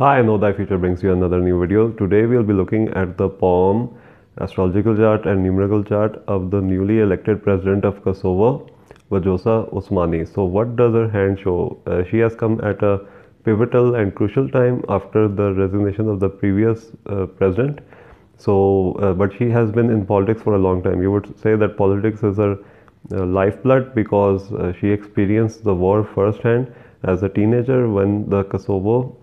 Hi, Know Thy Future brings you another new video. Today we'll be looking at the POM astrological chart and numerical chart of the newly elected president of Kosovo, Vajosa Osmani. So what does her hand show? Uh, she has come at a pivotal and crucial time after the resignation of the previous uh, president. So, uh, but she has been in politics for a long time. You would say that politics is her uh, lifeblood because uh, she experienced the war firsthand as a teenager when the Kosovo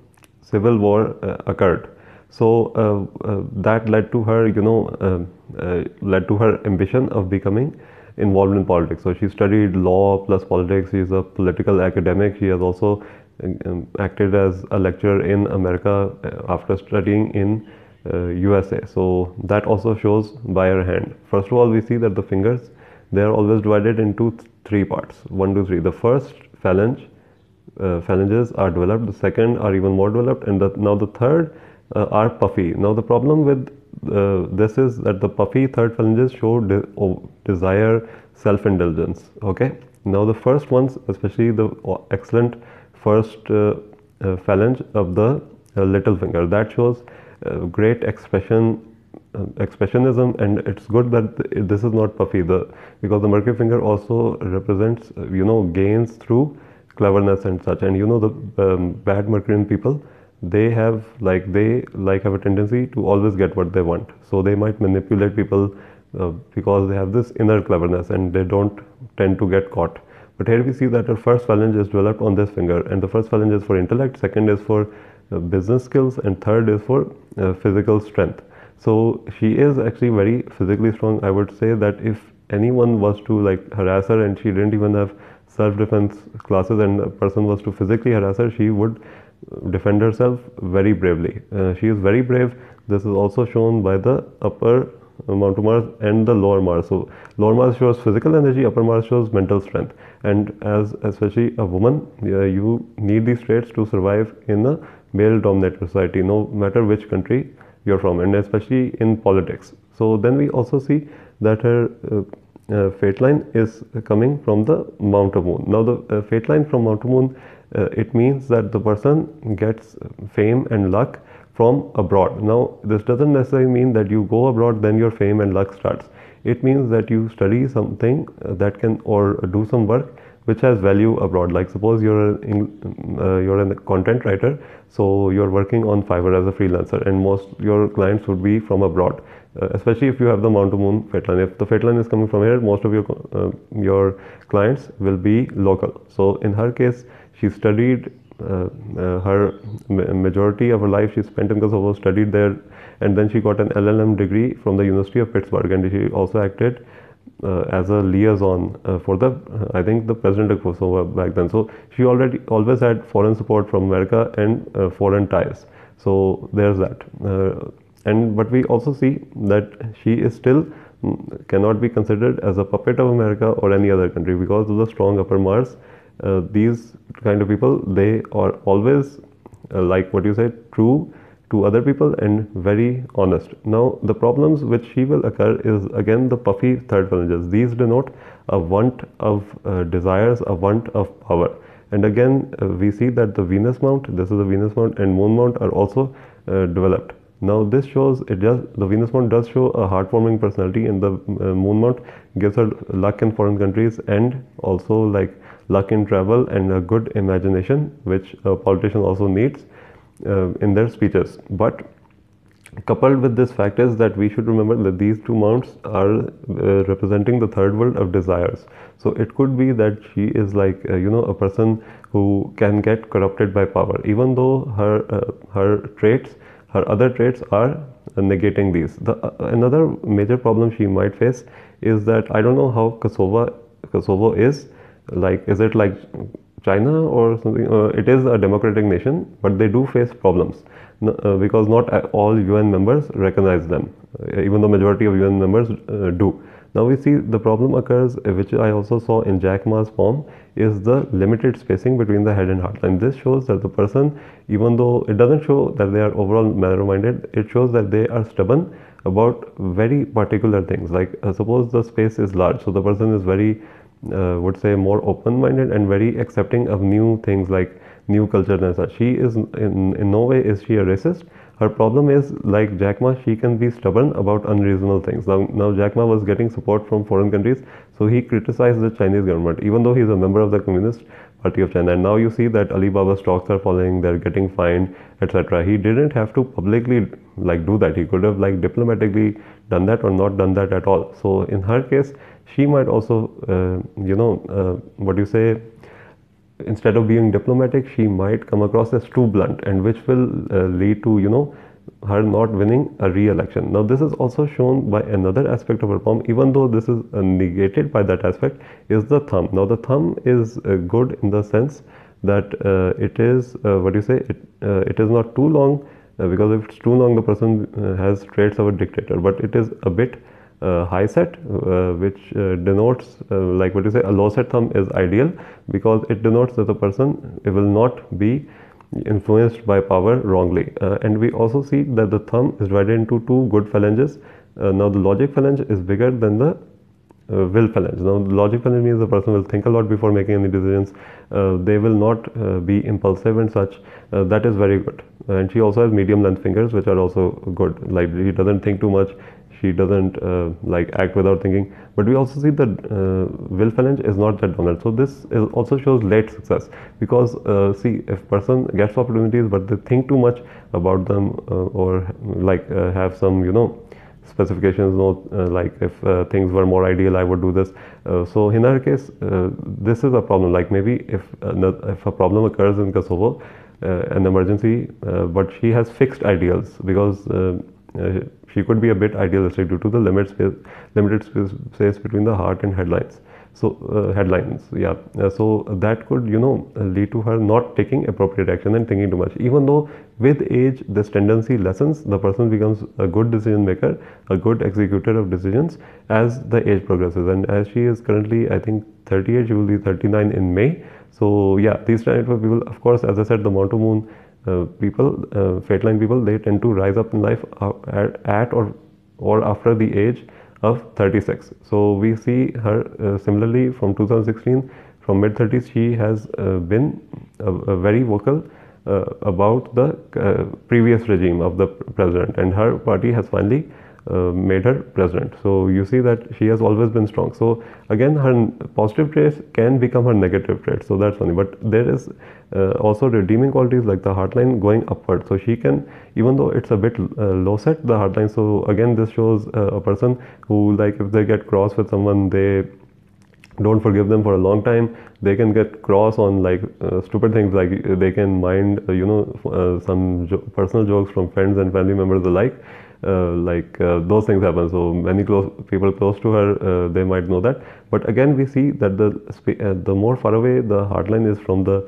civil war uh, occurred. So uh, uh, that led to her, you know, uh, led to her ambition of becoming involved in politics. So she studied law plus politics. She is a political academic. She has also um, acted as a lecturer in America after studying in USA. So that also shows by her hand. First of all, we see that the fingers they are always divided into th three parts. One, two, three. The first phalange uh, phalanges are developed, the second are even more developed and the, now the third uh, are puffy. Now the problem with uh, this is that the puffy third phalanges show de oh, desire self-indulgence okay now the first ones especially the oh, excellent first phalange uh, uh, of the uh, little finger that shows great expression expressionism and it's good that this is not puffy the because the mercury finger also represents you know gains through cleverness and such. And you know the um, bad Mercurian people, they have like they like have a tendency to always get what they want. So they might manipulate people uh, because they have this inner cleverness and they don't tend to get caught. But here we see that her first phalange is developed on this finger, and the first phalange is for intellect, second is for uh, business skills, and third is for uh, physical strength. So she is actually very physically strong. I would say that if anyone was to like harass her and she didn't even have self-defense classes and a person was to physically harass her, she would defend herself very bravely. Uh, she is very brave. This is also shown by the upper Mount Mars and the lower Mars. So lower Mars shows physical energy, upper Mars shows mental strength. And as especially a woman, uh, you need these traits to survive in a male-dominated society, no matter which country you're from, and especially in politics. So then we also see that her uh, uh, fate line is coming from the Mount Moon. Now the uh, fate line from Mount Moon, uh, it means that the person gets fame and luck from abroad. Now this doesn't necessarily mean that you go abroad then your fame and luck starts. It means that you study something that can or do some work which has value abroad. Like suppose you're uh, you're a content writer, so you're working on Fiverr as a freelancer, and most your clients would be from abroad uh, especially if you have the mount to moon line. if the line is coming from here most of your uh, your clients will be local so in her case she studied uh, uh her majority of her life she spent in Kosovo studied there and then she got an LLM degree from the University of Pittsburgh and she also acted uh, as a liaison uh, for the I think the president of Kosovo back then so she already always had foreign support from America and foreign ties so there's that and but we also see that she is still mm, cannot be considered as a puppet of America or any other country because of the strong upper Mars. Uh, these kind of people they are always uh, like what you said true to other people and very honest. Now the problems which she will occur is again the puffy third phalanges. These denote a want of uh, desires, a want of power. And again uh, we see that the Venus mount, this is the Venus mount and Moon mount are also uh, developed. Now this shows it does the Venus Mount does show a heartwarming personality, and the uh, Moon Mount gives her luck in foreign countries and also like luck in travel and a good imagination, which a politician also needs uh, in their speeches. But coupled with this fact is that we should remember that these two mounts are uh, representing the third world of desires so it could be that she is like uh, you know a person who can get corrupted by power even though her uh, her traits her other traits are negating these. The, uh, another major problem she might face is that I don't know how Kosovo, Kosovo is. Like, is it like China or something? Uh, it is a democratic nation, but they do face problems no, uh, because not all UN members recognize them, uh, even though majority of UN members uh, do. Now we see the problem occurs, uh, which I also saw in Jack Ma's poem, is the limited spacing between the head and heart. And this shows that the person, even though it doesn't show that they are overall narrow-minded, it shows that they are stubborn about very particular things. Like uh, suppose the space is large, so the person is very, uh, would say, more open-minded and very accepting of new things like new culture than such. She is in, in no way is she a racist. Her problem is like Jack Ma, she can be stubborn about unreasonable things. Now, now Jack Ma was getting support from foreign countries, so he criticized the Chinese government, even though he's a member of the Communist Party of China. And now you see that Alibaba's stocks are falling, they're getting fined, etc. He didn't have to publicly like do that. He could have like diplomatically done that or not done that at all. So in her case, she might also, uh, you know, uh, what do you say? instead of being diplomatic she might come across as too blunt and which will uh, lead to you know her not winning a re-election now this is also shown by another aspect of her palm. even though this is uh, negated by that aspect is the thumb now the thumb is uh, good in the sense that uh, it is uh, what do you say it, uh, it is not too long because if it's too long the person has traits of a dictator but it is a bit uh, high set uh, which uh, denotes uh, like what you say a low set thumb is ideal because it denotes that the person will not be influenced by power wrongly uh, and we also see that the thumb is divided into two good phalanges uh, now the logic phalange is bigger than the will phalange now the logic phalange means the person will think a lot before making any decisions they will not be impulsive and such that is very good and she also has medium length fingers which are also good like he doesn't think too much she doesn't uh, like act without thinking. But we also see that uh, Will is not that dominant. So this also shows late success because uh, see if person gets opportunities but they think too much about them uh, or like uh, have some you know specifications note uh, like if uh, things were more ideal I would do this. Uh, so in our case uh, this is a problem like maybe if, if a problem occurs in Kosovo an emergency but she has fixed ideals because uh, she could be a bit idealistic due to the space, limited space between the heart and headlines. So uh, headlines, yeah. Uh, so that could you know lead to her not taking appropriate action and thinking too much. Even though with age this tendency lessens, the person becomes a good decision maker, a good executor of decisions as the age progresses. And as she is currently, I think 38, she will be 39 in May. So yeah, these times of people, of course, as I said, the of Moon uh, people, uh, line people, they tend to rise up in life at or or after the age of 36. So we see her uh, similarly from 2016 from mid 30s she has uh, been a, a very vocal uh, about the uh, previous regime of the president and her party has finally uh, made her president. So you see that she has always been strong. So again, her positive traits can become her negative traits. So that's funny. But there is uh, also redeeming qualities like the heartline going upward. So she can, even though it's a bit uh, low set, the heartline. So again, this shows uh, a person who, like, if they get cross with someone, they don't forgive them for a long time they can get cross on like uh, stupid things like they can mind uh, you know uh, some jo personal jokes from friends and family members alike uh, like uh, those things happen. So many close people close to her, uh, they might know that. But again, we see that the the more far away the heartline is from the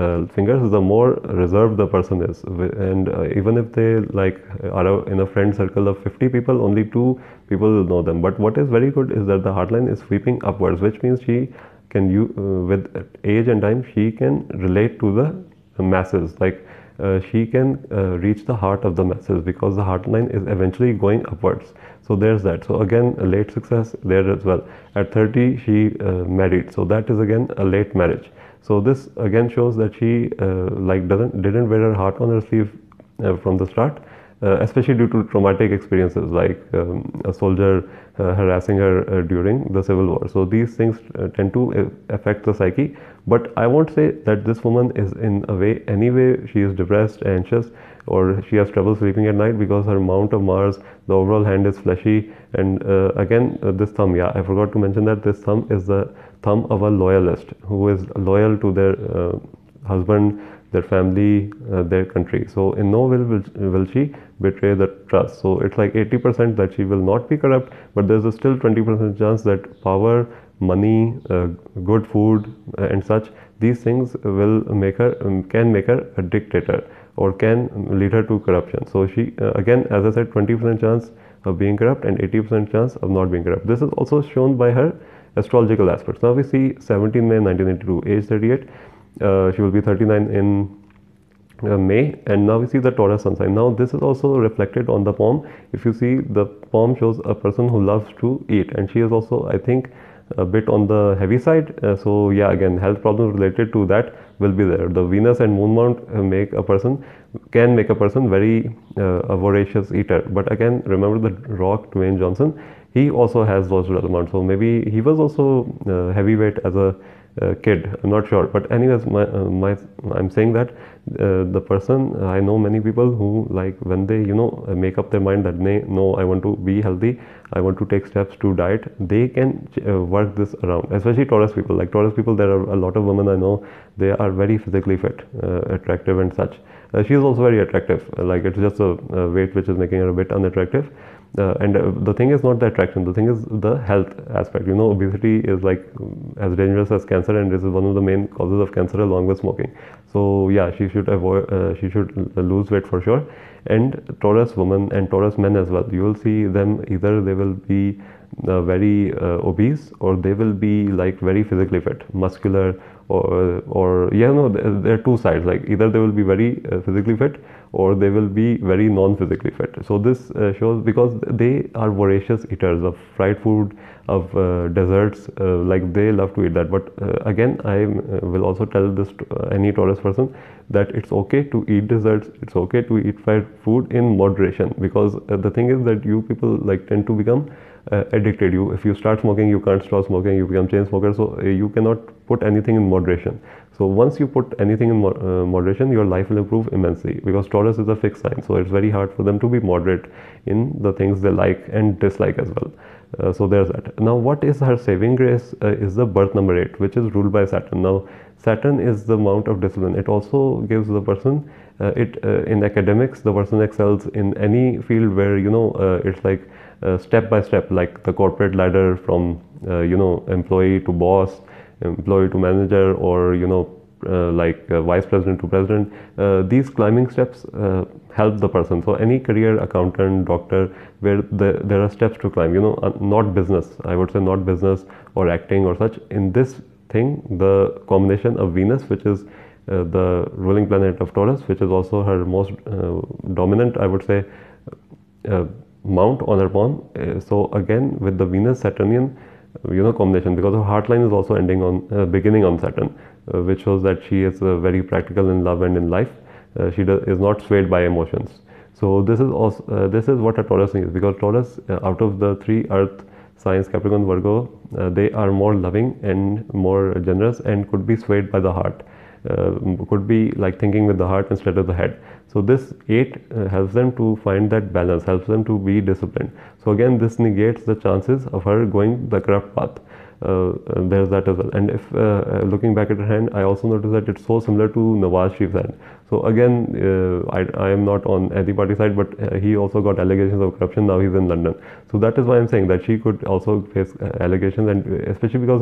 uh, fingers, the more reserved the person is. And uh, even if they like are in a friend circle of 50 people, only two people will know them. But what is very good is that the heartline is sweeping upwards, which means she can you uh, with age and time she can relate to the masses. Like uh, she can uh, reach the heart of the message because the heart line is eventually going upwards so there's that so again late success there as well at 30 she uh, married so that is again a late marriage so this again shows that she uh, like doesn't didn't wear her heart on her sleeve uh, from the start uh, especially due to traumatic experiences like um, a soldier uh, harassing her uh, during the civil war. So these things tend to affect the psyche. But I won't say that this woman is in a way, anyway, she is depressed, anxious, or she has trouble sleeping at night because her mount of Mars, the overall hand is fleshy. And uh, again, uh, this thumb, yeah, I forgot to mention that this thumb is the thumb of a loyalist who is loyal to their uh, husband, their family, uh, their country. So in no will, will will she betray the trust. So it's like 80% that she will not be corrupt, but there's a still 20% chance that power, money, uh, good food, uh, and such these things will make her um, can make her a dictator or can lead her to corruption. So she uh, again, as I said, 20% chance of being corrupt and 80% chance of not being corrupt. This is also shown by her astrological aspects. Now we see 17 May 1982, age 38 uh, she will be 39 in uh, May and now we see the Taurus sun sign. Now this is also reflected on the palm. If you see the palm, shows a person who loves to eat and she is also I think a bit on the heavy side. Uh, so yeah again health problems related to that will be there. The Venus and Moon Mount uh, make a person can make a person very uh, voracious eater. But again remember the rock Dwayne Johnson he also has those elements. So maybe he was also uh, heavyweight as a uh, kid. I'm not sure, but anyways, my, uh, my I'm saying that uh, the person I know many people who like when they you know make up their mind that they no I want to be healthy, I want to take steps to diet. They can work this around, especially Taurus people. Like Taurus people, there are a lot of women I know. They are very physically fit, attractive, and such. Uh, she's also very attractive. Like it's just a, a weight which is making her a bit unattractive uh, and uh, the thing is not the attraction the thing is the health aspect you know obesity is like um, as dangerous as cancer and this is one of the main causes of cancer along with smoking so yeah she should avoid uh, she should lose weight for sure and taurus women and taurus men as well you will see them either they will be uh, very uh, obese or they will be like very physically fit muscular or or yeah no there are two sides like either they will be very uh, physically fit or they will be very non-physically fit. So this uh, shows because they are voracious eaters of fried food, of uh, desserts, uh, like they love to eat that. But uh, again, I uh, will also tell this to uh, any Taurus person that it's okay to eat desserts, it's okay to eat fried food in moderation because the thing is that you people like tend to become addicted. You if you start smoking, you can't stop smoking. You become chain smoker, so you cannot put anything in moderation. So once you put anything in mo- uh, moderation, your life will improve immensely because Taurus is a fixed sign. So it's very hard for them to be moderate in the things they like and dislike as well. Uh, so there's that. Now, what is her saving grace uh, is the birth number eight, which is ruled by Saturn. Now, Saturn is the amount of discipline. It also gives the person uh, it uh, in academics. The person excels in any field where you know uh, it's like step by step, like the corporate ladder from you know employee to boss employee to manager or you know uh, like uh, vice president to president, uh, these climbing steps uh, help the person. So any career, accountant, doctor, where the, there are steps to climb, you know, uh, not business, I would say not business or acting or such. In this thing, the combination of Venus, which is uh, the ruling planet of Taurus, which is also her most dominant, I would say, mount on her pawn. so again, with the Venus Saturnian, you know combination because her heartline is also ending on uh, beginning on Saturn, uh, which shows that she is uh, very practical in love and in life. Uh, she does, is not swayed by emotions. So this is also uh, this is what a Taurus is because Taurus, uh, out of the three Earth signs Capricorn Virgo, they are more loving and more generous and could be swayed by the heart. Uh, could be like thinking with the heart instead of the head. So this 8 uh, helps them to find that balance, helps them to be disciplined. So again this negates the chances of her going the corrupt path there's uh, uh, that as well. And if uh, looking back at her hand, I also noticed that it's so similar to Nawaz Sharif's hand. So again, I, I, am not on any party side, but he also got allegations of corruption. Now he's in London. So that is why I'm saying that she could also face allegations, and especially because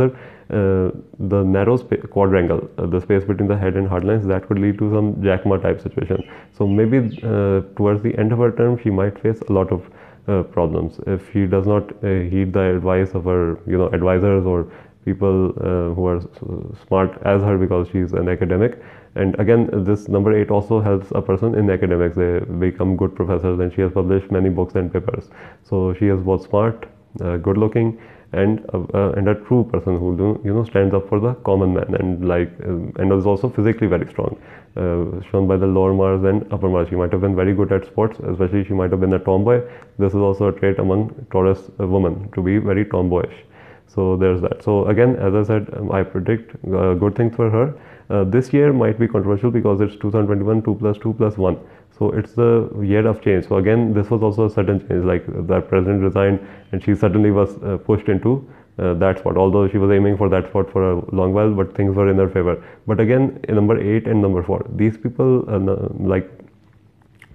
her the narrow quadrangle, the space between the head and heart lines, that could lead to some Jack Ma type situation. So maybe towards the end of her term, she might face a lot of uh, problems if he does not uh, heed the advice of her you know advisors or people uh, who are smart as her because she is an academic and again this number eight also helps a person in academics they become good professors and she has published many books and papers so she is both smart good looking and uh, uh, and a true person who you know stands up for the common man and like um, and is also physically very strong uh, shown by the lower Mars and upper Mars she might have been very good at sports especially she might have been a tomboy this is also a trait among Taurus women to be very tomboyish so there's that. So again, as I said, um, I predict uh, good things for her. Uh, this year might be controversial because it's 2021 2 plus 2 plus 1. So it's the year of change. So again, this was also a sudden change. Like the president resigned, and she suddenly was uh, pushed into uh, that spot. Although she was aiming for that spot for a long while, but things were in her favor. But again, number eight and number four. These people, uh, like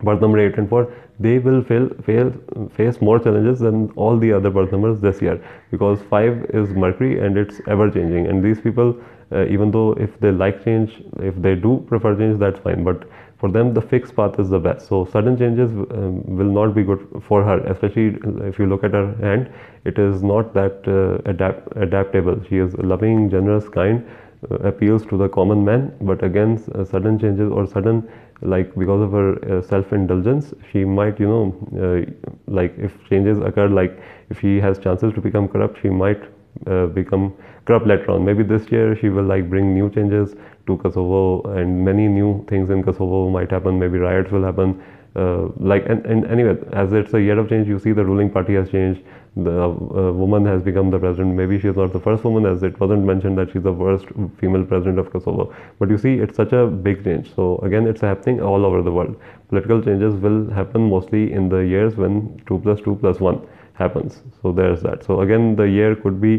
birth number eight and four, they will fail, fail, face more challenges than all the other birth numbers this year because 5 is Mercury and it's ever changing. And these people, uh, even though if they like change, if they do prefer change, that's fine. But for them, the fixed path is the best. So sudden changes um, will not be good for her, especially if you look at her hand, it is not that uh, adapt- adaptable. She is loving, generous, kind uh, appeals to the common man but against uh, sudden changes or sudden like because of her uh, self-indulgence she might you know like if changes occur like if she has chances to become corrupt she might uh, become corrupt later on. Maybe this year she will like bring new changes to Kosovo and many new things in Kosovo might happen. Maybe riots will happen. Uh, like and, and anyway as it's a year of change you see the ruling party has changed the uh, woman has become the president maybe she is not the first woman as it wasn't mentioned that she's the first female president of kosovo but you see it's such a big change so again it's happening all over the world political changes will happen mostly in the years when 2 plus 2 plus 1 happens so there's that so again the year could be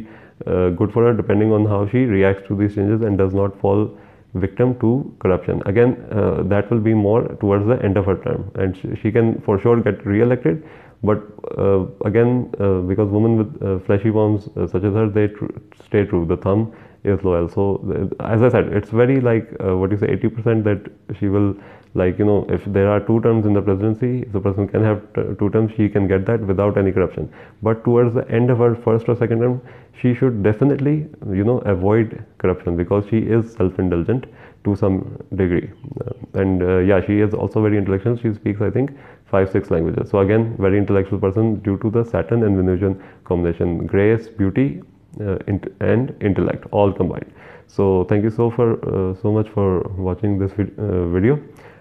uh, good for her depending on how she reacts to these changes and does not fall victim to corruption. Again, uh, that will be more towards the end of her term, and sh she, can for sure get re-elected. But uh, again, uh, because women with uh, fleshy bones uh, such as her, they tr stay true. The thumb is loyal. So, uh, as I said, it's very like what you say, 80% that she will like you know if there are two terms in the presidency if the person can have t- two terms she can get that without any corruption but towards the end of her first or second term she should definitely you know avoid corruption because she is self-indulgent to some degree uh, and uh, yeah she is also very intellectual she speaks i think five six languages so again very intellectual person due to the saturn and venusian combination grace beauty uh, int- and intellect all combined so thank you so for uh, so much for watching this uh, video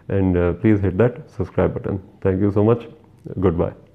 and uh, please hit that subscribe button. Thank you so much. Goodbye.